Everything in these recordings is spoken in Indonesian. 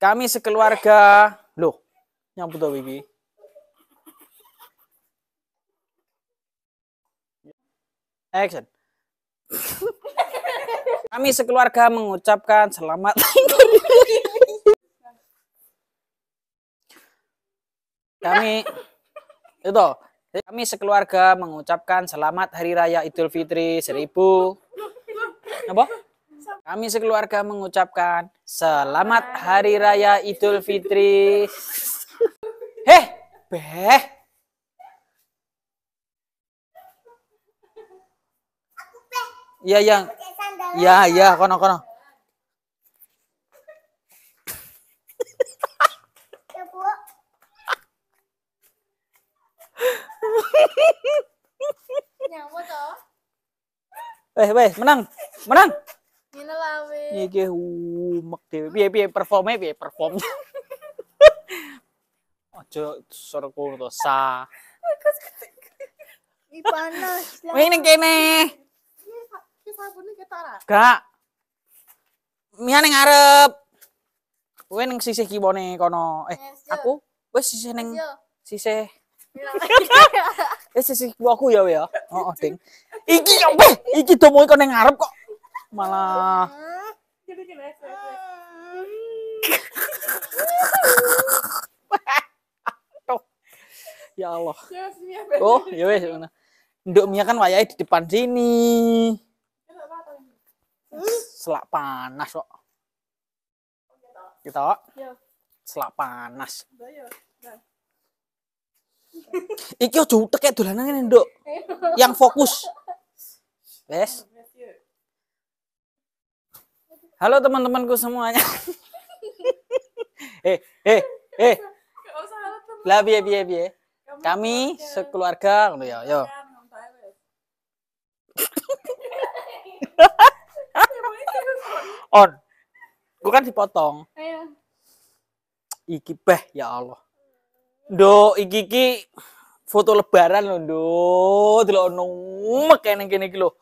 Kami sekeluarga. Loh, nyambut tuh wiki Action. Kami sekeluarga mengucapkan selamat. Kami itu kami sekeluarga mengucapkan selamat Hari Raya Idul Fitri seribu. Apa? Kami sekeluarga mengucapkan selamat Hari Raya Idul Fitri. Heh, beh. Iya, yang. iya iya, kono kono. Eh, weh, menang. Menang. Iya ge iya. umek dewe. Piye piye performe piye perform. Ojo suruh kuwi to sa. Ini panas. Wih ning kene. Ini sabunnya ketara. Gak. Mia ning ngarep. Kowe ning sisih kiwone kono. Eh, aku wis sisih ning sisih. Iya. Eh sisih kiwa aku ya we ya. Oh, oh ding. Iki opo? Iki domoe kono neng ngarep kok. Malah iya. ya Allah. Oh, ya wes. Mia kan wayahe di depan sini. Kan? Selak panas kok. Kita. Ya. Selak panas. Ya. Nah. Iki ojo utek kayak dolanan ngene, Nduk. Yang fokus. Wes. Halo teman-temanku semuanya. eh eh eh lah biye biye biye kami sekeluarga ngono ya yo on gue kan dipotong iki beh ya Allah do iki iki foto lebaran loh do delok ono mek kene kene iki lho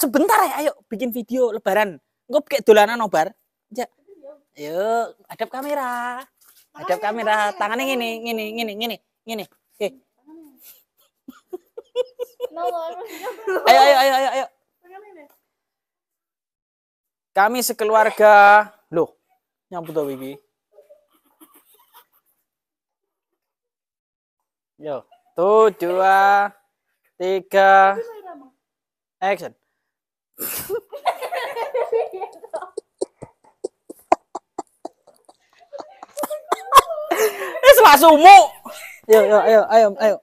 sebentar ya, ayo bikin video lebaran gue pakai dolanan nobar. Ya. Yo, hadap kamera. Hadap kamera, tangannya gini, gini, gini, gini, gini. Oke. Ayo, ayo, ayo, ayo, ayo. Kami sekeluarga. Loh, nyambut tuh bibi, Yo, tuh dua, tiga, action. sumu. ayo ayo, ayo ayo ayo.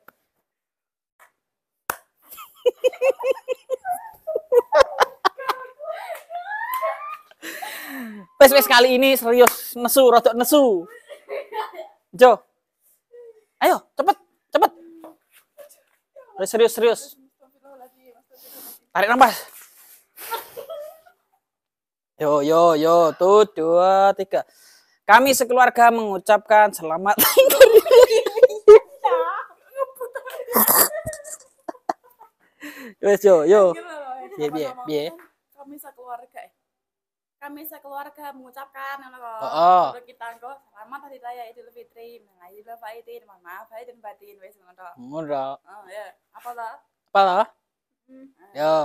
Wes wes kali ini serius nesu rotok nesu. Jo. Ayo cepet cepet. Wes serius serius. Tarik nafas. Yo yo yo tuh dua tiga. Kami sekeluarga mengucapkan selamat Wes yo yo. Biye biye biye. Kami sekeluarga. Eh. Kami sekeluarga mengucapkan ngono kok. Oh, oh. Heeh. kita kok selamat hari raya Idul Fitri, mengalir faidin, mohon maaf saya dan batin wes ngono Ngono. Oh ya. Apa lah? Apa to? Hmm. Yo.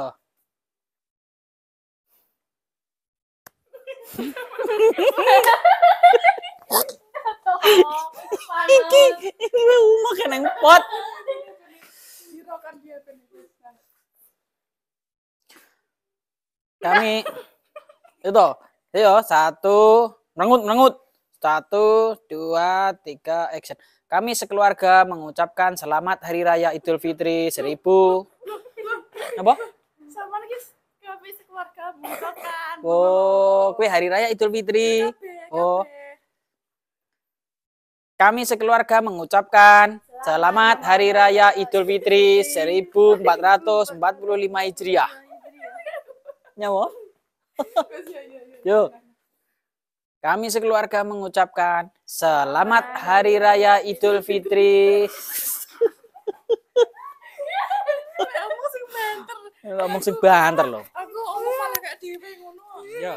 Ha iki iki mau keneng pot kami itu ayo satu menengut menengut satu dua tiga action kami sekeluarga mengucapkan selamat hari raya idul fitri seribu apa sama lagi kami sekeluarga mengucapkan oh kue hari raya idul fitri oh kami sekeluarga mengucapkan selamat Hari Raya Idul Fitri 1445 Hijriah. Nyawa? Yo. Kami sekeluarga mengucapkan selamat Hari Raya Idul Fitri. Ngomong sing banter. Ngomong sing Aku ngomong malah gak dhewe ngono. Yo.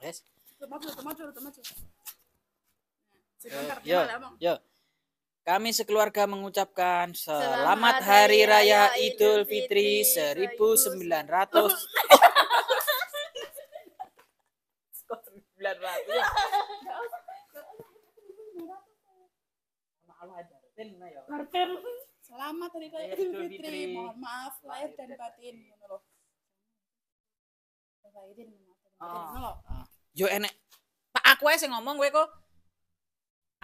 Wes. Tomat, tomat, tomat. Eh, yo, yo. Kami sekeluarga mengucapkan selamat, selamat hari raya Idul Fitri 1900 1900. Selamat hari raya Idul Fitri. Mohon maaf lahir dan batin ah. Yo enek. Pak aku ae sing ngomong kowe kok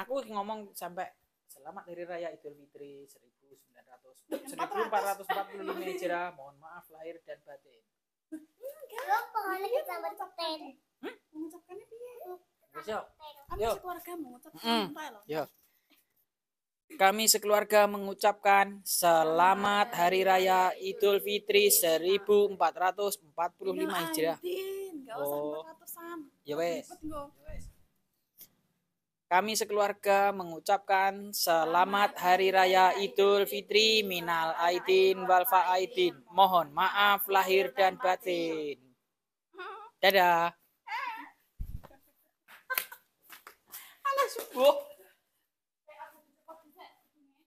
aku ngomong sampai selamat dari raya Idul Fitri 1900 1445 Hijrah Mohon maaf lahir dan batin. Lo pohonnya kita iya, mengucapkan. Hmm? Mengucapkannya piye? Yo. Kami sekeluarga mengucapkan mm. Yo. Kami sekeluarga mengucapkan selamat ya hari raya Idul Fitri 1445 ya Hijriah. Oh. Ya wes. Kami sekeluarga mengucapkan selamat Hari Raya Idul Fitri minal aidin wal faidin. Mohon maaf lahir dan batin. Dadah. Eh. Alas subuh.